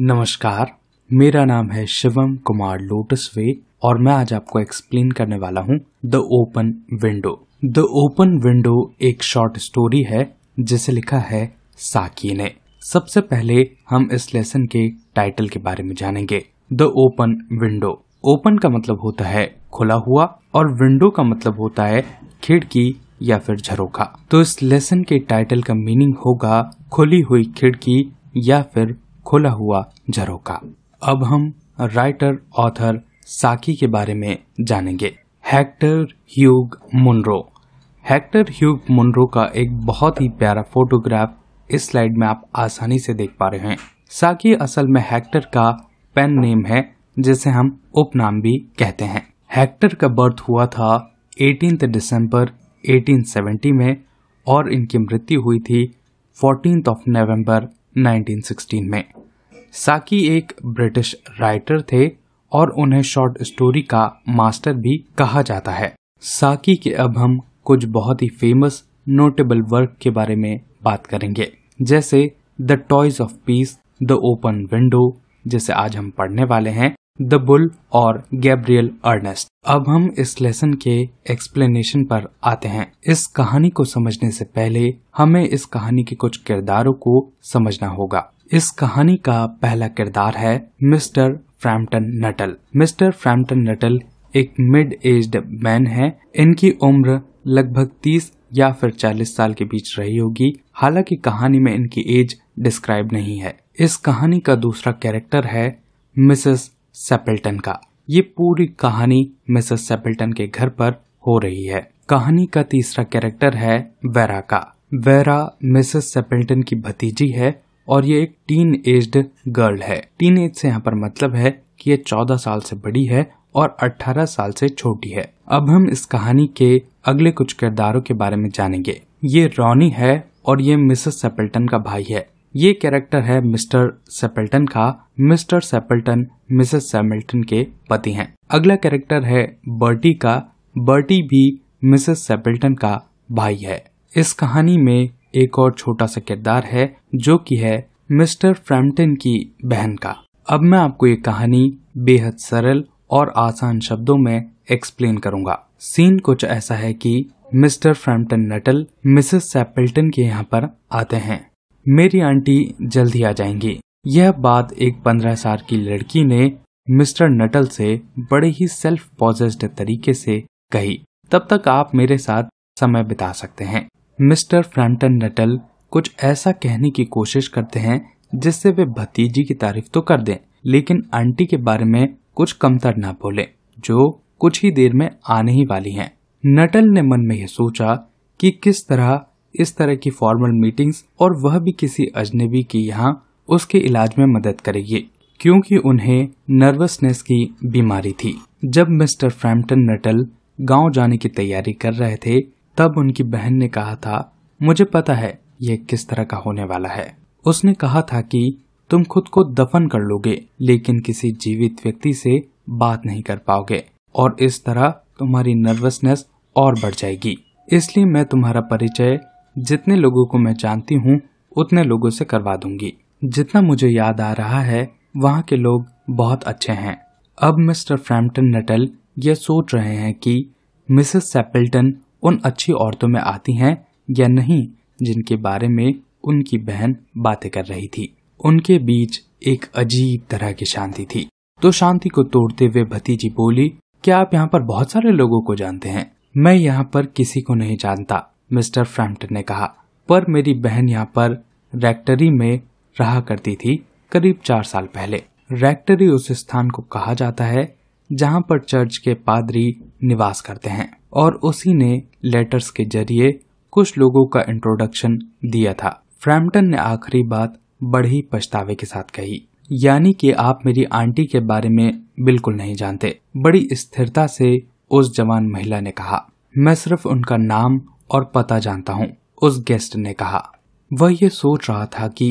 नमस्कार मेरा नाम है शिवम कुमार लोटस वे और मैं आज आपको एक्सप्लेन करने वाला हूँ the open window the open window एक शॉर्ट स्टोरी है जिसे लिखा है साकी ने सबसे पहले हम इस लेसन के टाइटल के बारे में जानेंगे द ओपन विंडो ओपन का मतलब होता है खुला हुआ और विंडो का मतलब होता है खिड़की या फिर झरोखा तो इस लेसन के टाइटल का मीनिंग होगा खुली हुई खिड़की या फिर खुला हुआ झरोका अब हम राइटर ऑथर साकी के बारे में जानेंगे Hector Hugh Munro Hector Hugh Munro का एक बहुत ही प्यारा फोटोग्राफ इस स्लाइड में आप आसानी से देख पा रहे हैं साकी असल में हेक्टर का पेन नेम है जिसे हम उपनाम भी कहते हैं हेक्टर का बर्थ हुआ था 18 दिसंबर 1870 में और इनकी मृत्यु हुई थी 14 ऑफ नवंबर 1916 में साकी एक ब्रिटिश राइटर थे और उन्हें शॉर्ट स्टोरी का मास्टर भी कहा जाता है साकी के अब हम कुछ बहुत ही फेमस नोटेबल वर्क के बारे में बात करेंगे जैसे the toys of peace the open window जिसे आज हम पढ़ने वाले हैं द बुल और गैब्रियल अर्नेस्ट अब हम इस लेसन के एक्सप्लेनेशन पर आते हैं इस कहानी को समझने से पहले हमें इस कहानी के कुछ किरदारों को समझना होगा इस कहानी का पहला किरदार है Mr Frampton Nuttel Mr Frampton Nuttel एक मिड एज्ड मैन है इनकी उम्र लगभग तीस या फिर चालीस साल के बीच रही होगी हालांकि कहानी में इनकी एज डिस्क्राइब नहीं है इस कहानी का दूसरा कैरेक्टर है मिसेस सेपल्टन का ये पूरी कहानी मिसेस सेपल्टन के घर पर हो रही है कहानी का तीसरा कैरेक्टर है वेरा का वेरा मिसेस सेपल्टन की भतीजी है और ये एक टीन एज्ड गर्ल है टीन एज से यहाँ पर मतलब है कि ये चौदह साल से बड़ी है और अठारह साल से छोटी है अब हम इस कहानी के अगले कुछ किरदारों के बारे में जानेंगे ये रॉनी है और ये मिसेस सेपल्टन का भाई है ये कैरेक्टर है मिस्टर सेपल्टन का मिस्टर सेपल्टन मिसेस सेपल्टन के पति हैं अगला कैरेक्टर है बर्टी का बर्टी भी मिसेस सेपल्टन का भाई है इस कहानी में एक और छोटा सा किरदार है जो कि है मिस्टर फ्रैम्पटन की बहन का अब मैं आपको ये कहानी बेहद सरल और आसान शब्दों में एक्सप्लेन करूंगा सीन कुछ ऐसा है कि Mr Frampton Nuttel Mrs Sappleton के यहाँ पर आते हैं मेरी आंटी जल्दी आ जाएंगी यह बात एक पंद्रह साल की लड़की ने मिस्टर नटल से बड़े ही सेल्फ पॉजेस्ड तरीके से कही तब तक आप मेरे साथ समय बिता सकते हैं मिस्टर फ्रंटन नटल कुछ ऐसा कहने की कोशिश करते हैं जिससे वे भतीजी की तारीफ तो कर दें लेकिन आंटी के बारे में कुछ कमतर ना बोले जो कुछ ही देर में आने ही वाली हैं। नटल ने मन में यह सोचा कि किस तरह इस तरह की फॉर्मल मीटिंग्स और वह भी किसी अजनबी की यहाँ उसके इलाज में मदद करेगी क्योंकि उन्हें नर्वसनेस की बीमारी थी जब मिस्टर फ्रैम्पटन नटल गांव जाने की तैयारी कर रहे थे तब उनकी बहन ने कहा था मुझे पता है ये किस तरह का होने वाला है उसने कहा था कि तुम खुद को दफन कर लोगे लेकिन किसी जीवित व्यक्ति से बात नहीं कर पाओगे और इस तरह तुम्हारी नर्वसनेस और बढ़ जाएगी इसलिए मैं तुम्हारा परिचय जितने लोगों को मैं जानती हूँ उतने लोगों से करवा दूंगी जितना मुझे याद आ रहा है वहाँ के लोग बहुत अच्छे हैं अब मिस्टर फ्रैम्पटन नटल ये सोच रहे हैं कि मिसेस सेपल्टन उन अच्छी औरतों में आती हैं या नहीं जिनके बारे में उनकी बहन बातें कर रही थी उनके बीच एक अजीब तरह की शांति थी तो शांति को तोड़ते हुए भतीजी बोली क्या आप यहाँ पर बहुत सारे लोगों को जानते हैं मैं यहाँ पर किसी को नहीं जानता मिस्टर फ्रैम्पटन ने कहा पर मेरी बहन यहाँ पर रैक्टरी में रहा करती थी करीब चार साल पहले रैक्टरी उस स्थान को कहा जाता है जहाँ पर चर्च के पादरी निवास करते हैं और उसी ने लेटर्स के जरिए कुछ लोगों का इंट्रोडक्शन दिया था फ्रैम्पटन ने आखिरी बात बड़ी पछतावे के साथ कही यानी कि आप मेरी आंटी के बारे में बिल्कुल नहीं जानते बड़ी स्थिरता से उस जवान महिला ने कहा मैं सिर्फ उनका नाम और पता जानता हूँ उस गेस्ट ने कहा वह ये सोच रहा था कि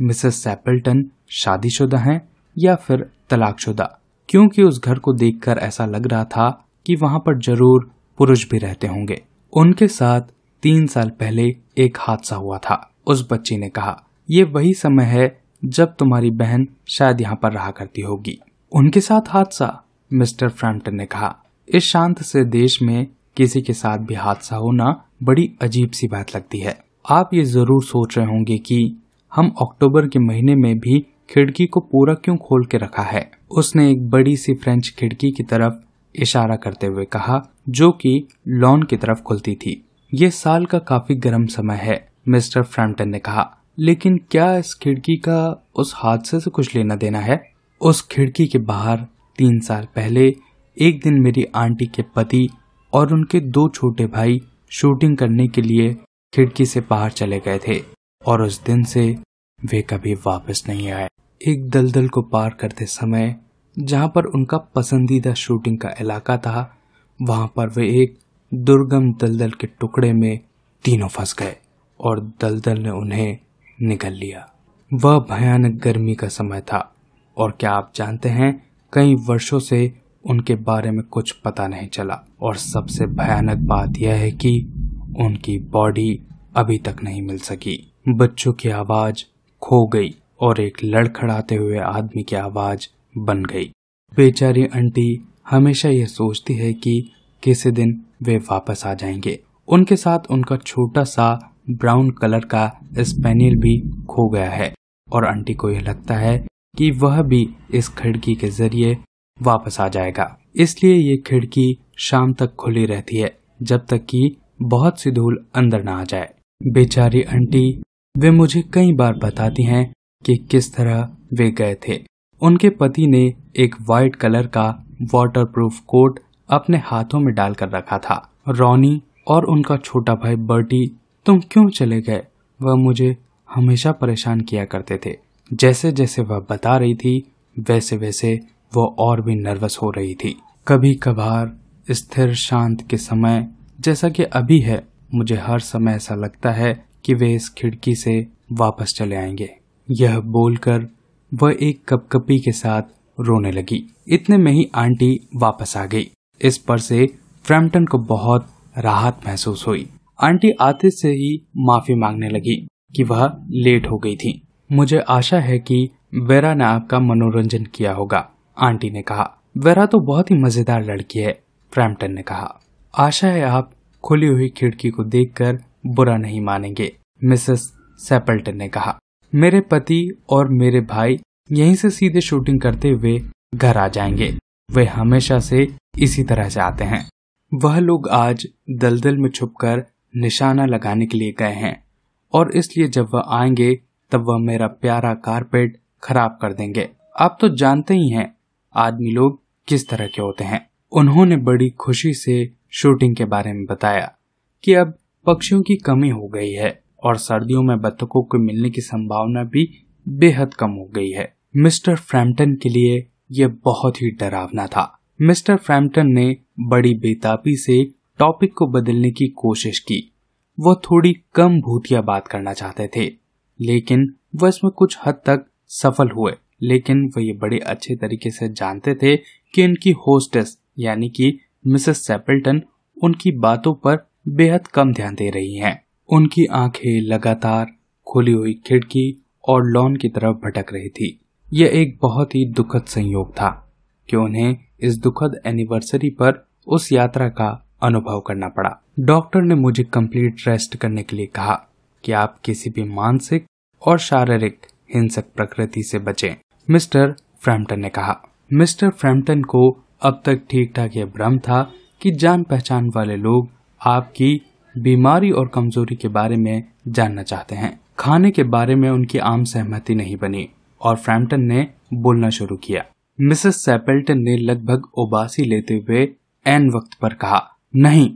मिसेस सैपल्टन शादीशुदा हैं या फिर तलाकशुदा क्योंकि उस घर को देखकर ऐसा लग रहा था कि वहां पर जरूर पुरुष भी रहते होंगे उनके साथ तीन साल पहले एक हादसा हुआ था उस बच्ची ने कहा ये वही समय है जब तुम्हारी बहन शायद यहाँ पर रहा करती होगी उनके साथ हादसा मिस्टर फ्रैम्पटन ने कहा इस शांत से देश में किसी के साथ भी हादसा होना बड़ी अजीब सी बात लगती है आप ये जरूर सोच रहे होंगे कि हम अक्टूबर के महीने में भी खिड़की को पूरा क्यों खोल के रखा है उसने एक बड़ी सी फ्रेंच खिड़की की तरफ इशारा करते हुए कहा जो कि लॉन की तरफ खुलती थी ये साल का काफी गर्म समय है मिस्टर फ्रैम्पटन ने कहा लेकिन क्या इस खिड़की का उस हादसे से कुछ लेना देना है उस खिड़की के बाहर तीन साल पहले एक दिन मेरी आंटी के पति और उनके दो छोटे भाई शूटिंग करने के लिए खिड़की से बाहर चले गए थे और उस दिन से वे कभी वापस नहीं आए एक दलदल को पार करते समय जहां पर उनका पसंदीदा शूटिंग का इलाका था वहां पर वे एक दुर्गम दलदल के टुकड़े में तीनों फंस गए और दलदल ने उन्हें निकल लिया वह भयानक गर्मी का समय था और क्या आप जानते हैं कई वर्षों से उनके बारे में कुछ पता नहीं चला और सबसे भयानक बात यह है कि उनकी बॉडी अभी तक नहीं मिल सकी बच्चों की आवाज खो गई और एक लड़खड़ाते हुए आदमी की आवाज बन गई बेचारी आंटी हमेशा यह सोचती है कि किसी दिन वे वापस आ जाएंगे उनके साथ उनका छोटा सा ब्राउन कलर का स्पेनियल भी खो गया है और आंटी को यह लगता है कि वह भी इस खिड़की के जरिए वापस आ जाएगा इसलिए ये खिड़की शाम तक खुली रहती है जब तक कि बहुत सी धूल अंदर ना आ जाए बेचारी आंटी वे मुझे कई बार बताती हैं कि किस तरह वे गए थे उनके पति ने एक व्हाइट कलर का वाटरप्रूफ कोट अपने हाथों में डालकर रखा था रोनी और उनका छोटा भाई बर्टी तुम क्यों चले गए वह मुझे हमेशा परेशान किया करते थे जैसे जैसे वह बता रही थी वैसे वैसे वो और भी नर्वस हो रही थी कभी कभार स्थिर शांत के समय जैसा कि अभी है मुझे हर समय ऐसा लगता है कि वे इस खिड़की से वापस चले आएंगे यह बोलकर वह एक कपकपी के साथ रोने लगी इतने में ही आंटी वापस आ गई इस पर से फ्रैम्पटन को बहुत राहत महसूस हुई आंटी आते से ही माफी मांगने लगी कि वह लेट हो गई थी मुझे आशा है कि बेरा ने आपका मनोरंजन किया होगा आंटी ने कहा वेरा तो बहुत ही मजेदार लड़की है फ्रैम्पटन ने कहा आशा है आप खुली हुई खिड़की को देखकर बुरा नहीं मानेंगे मिसेस सेपल्टन ने कहा मेरे पति और मेरे भाई यहीं से सीधे शूटिंग करते हुए घर आ जाएंगे वे हमेशा से इसी तरह जाते हैं वह लोग आज दलदल में छुपकर निशाना लगाने के लिए गए हैं और इसलिए जब वह आएंगे तब वह मेरा प्यारा कारपेट खराब कर देंगे आप तो जानते ही हैं आदमी लोग किस तरह के होते हैं उन्होंने बड़ी खुशी से शूटिंग के बारे में बताया कि अब पक्षियों की कमी हो गई है और सर्दियों में बत्तखों को मिलने की संभावना भी बेहद कम हो गई है मिस्टर फ्रैम्पटन के लिए यह बहुत ही डरावना था मिस्टर फ्रैम्पटन ने बड़ी बेताबी से टॉपिक को बदलने की कोशिश की वह थोड़ी कम भूतिया बात करना चाहते थे लेकिन वह इसमें कुछ हद तक सफल हुए लेकिन वो ये बड़े अच्छे तरीके से जानते थे कि इनकी होस्टेस यानी कि मिसेस सेपल्टन उनकी बातों पर बेहद कम ध्यान दे रही हैं। उनकी आंखें लगातार खुली हुई खिड़की और लॉन की तरफ भटक रही थी यह एक बहुत ही दुखद संयोग था कि उन्हें इस दुखद एनिवर्सरी पर उस यात्रा का अनुभव करना पड़ा डॉक्टर ने मुझे कंप्लीट रेस्ट करने के लिए कहा कि आप किसी भी मानसिक और शारीरिक हिंसक प्रकृति से बचें मिस्टर फ्रैम्पटन ने कहा मिस्टर फ्रैम्पटन को अब तक ठीक ठाक यह भ्रम था कि जान पहचान वाले लोग आपकी बीमारी और कमजोरी के बारे में जानना चाहते हैं खाने के बारे में उनकी आम सहमति नहीं बनी और फ्रैम्पटन ने बोलना शुरू किया मिसेस सेपल्टन ने लगभग उबासी लेते हुए एन वक्त पर कहा नहीं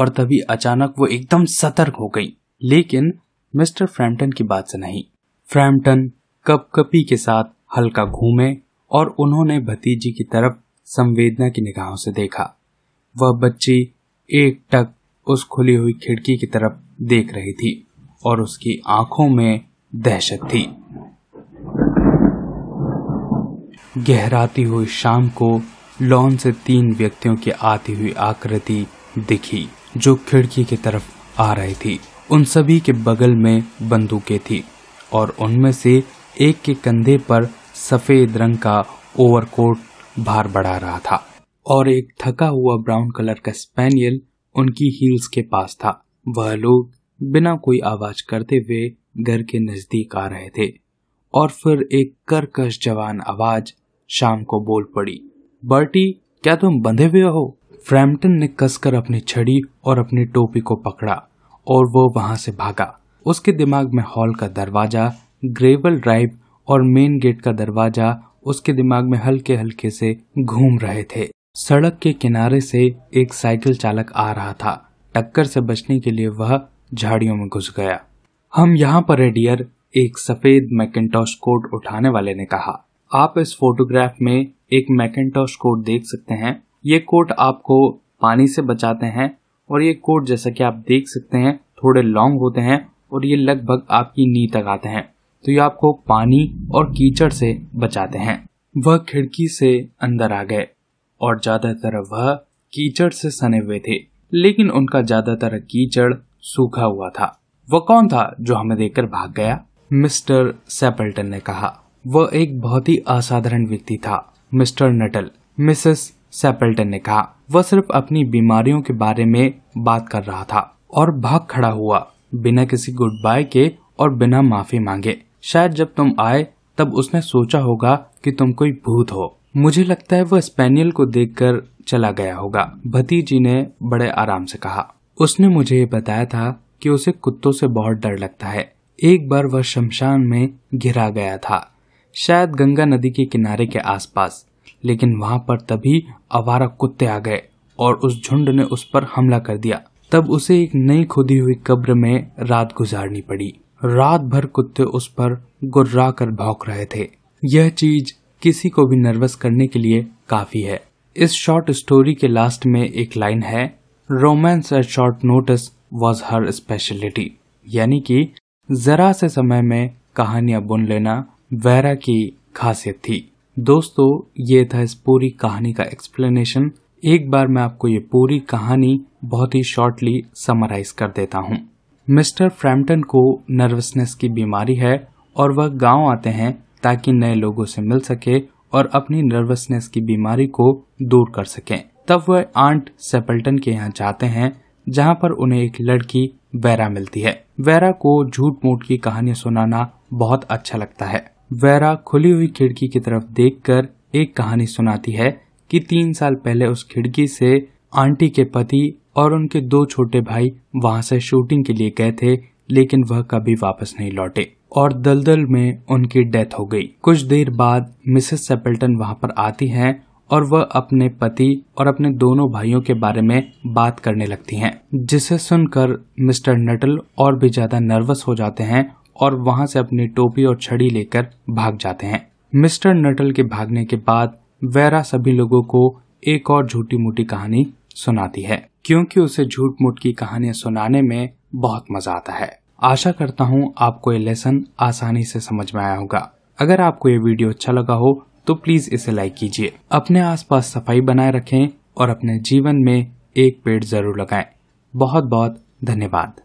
और तभी अचानक वो एकदम सतर्क हो गई लेकिन मिस्टर फ्रैम्पटन की बात से नहीं फ्रैम्पटन कपी के साथ हल्का घूमे और उन्होंने भतीजी की तरफ संवेदना की निगाहों से देखा वह बच्ची एक टक उस खुली हुई खिड़की की तरफ देख रही थी और उसकी आंखों में दहशत थी गहराती हुई शाम को लॉन से तीन व्यक्तियों की आती हुई आकृति दिखी जो खिड़की की तरफ आ रही थी उन सभी के बगल में बंदूकें थी और उनमें से एक के कंधे पर सफेद रंग का ओवरकोट भार बढ़ा रहा था और एक थका हुआ ब्राउन कलर का स्पेनियल उनकी हील्स के पास था वह लोग बिना कोई आवाज करते हुए घर के नजदीक आ रहे थे और फिर एक करकश जवान आवाज शाम को बोल पड़ी बर्टी क्या तुम बंधे हुए हो फ्रैम्पटन ने कसकर अपनी छड़ी और अपनी टोपी को पकड़ा और वो वहां से भागा उसके दिमाग में हॉल का दरवाजा ग्रेवल ड्राइव और मेन गेट का दरवाजा उसके दिमाग में हल्के हल्के से घूम रहे थे सड़क के किनारे से एक साइकिल चालक आ रहा था टक्कर से बचने के लिए वह झाड़ियों में घुस गया हम यहाँ पर रेडियर एक सफेद मैकेटॉश कोट उठाने वाले ने कहा आप इस फोटोग्राफ में एक मैकेटॉश कोट देख सकते हैं ये कोट आपको पानी से बचाते हैं और ये कोट जैसा कि आप देख सकते हैं थोड़े लॉन्ग होते हैं और ये लगभग आपकी नी तक आते हैं तो ये आपको पानी और कीचड़ से बचाते हैं वह खिड़की से अंदर आ गए और ज्यादातर वह कीचड़ से सने हुए थे लेकिन उनका ज्यादातर कीचड़ सूखा हुआ था वह कौन था जो हमें देखकर भाग गया मिस्टर सेपल्टन ने कहा वह एक बहुत ही असाधारण व्यक्ति था मिस्टर नटल मिसेस सेपल्टन ने कहा वह सिर्फ अपनी बीमारियों के बारे में बात कर रहा था और भाग खड़ा हुआ बिना किसी गुड बाय के और बिना माफी मांगे शायद जब तुम आए तब उसने सोचा होगा कि तुम कोई भूत हो मुझे लगता है वह स्पेनियल को देखकर चला गया होगा भतीजी ने बड़े आराम से कहा उसने मुझे ये बताया था कि उसे कुत्तों से बहुत डर लगता है एक बार वह शमशान में घिरा गया था शायद गंगा नदी के किनारे के आसपास लेकिन वहां पर तभी आवारा कुत्ते आ गए और उस झुंड ने उस पर हमला कर दिया तब उसे एक नई खुदी हुई कब्र में रात गुजारनी पड़ी रात भर कुत्ते उस पर गुर्रा कर भौंक रहे थे यह चीज किसी को भी नर्वस करने के लिए काफी है इस शॉर्ट स्टोरी के लास्ट में एक लाइन है romance at short notice was her speciality यानी कि जरा से समय में कहानियां बुन लेना वैरा की खासियत थी दोस्तों ये था इस पूरी कहानी का एक्सप्लेनेशन एक बार मैं आपको ये पूरी कहानी बहुत ही शॉर्टली समराइज कर देता हूँ मिस्टर फ्रैम्पटन को नर्वसनेस की बीमारी है और वह गांव आते हैं ताकि नए लोगों से मिल सके और अपनी नर्वसनेस की बीमारी को दूर कर सकें तब वह आंट सेपल्टन के यहाँ जाते हैं जहाँ पर उन्हें एक लड़की वेरा मिलती है वेरा को झूठ मूठ की कहानी सुनाना बहुत अच्छा लगता है वेरा खुली हुई खिड़की की तरफ देखकर एक कहानी सुनाती है कि तीन साल पहले उस खिड़की से आंटी के पति और उनके दो छोटे भाई वहां से शूटिंग के लिए गए थे लेकिन वह कभी वापस नहीं लौटे और दलदल में उनकी डेथ हो गई कुछ देर बाद मिसेस सेपल्टन वहां पर आती हैं और वह अपने पति और अपने दोनों भाइयों के बारे में बात करने लगती हैं, जिसे सुनकर मिस्टर नटल और भी ज्यादा नर्वस हो जाते हैं और वहां से अपनी टोपी और छड़ी लेकर भाग जाते हैं मिस्टर नटल के भागने के बाद वेरा सभी लोगों को एक और झूठी मूठी कहानी सुनाती है क्योंकि उसे झूठ मूठ की कहानियां सुनाने में बहुत मजा आता है आशा करता हूँ आपको ये लेसन आसानी से समझ में आया होगा अगर आपको ये वीडियो अच्छा लगा हो तो प्लीज इसे लाइक कीजिए अपने आसपास सफाई बनाए रखें और अपने जीवन में एक पेड़ जरूर लगाएं बहुत बहुत धन्यवाद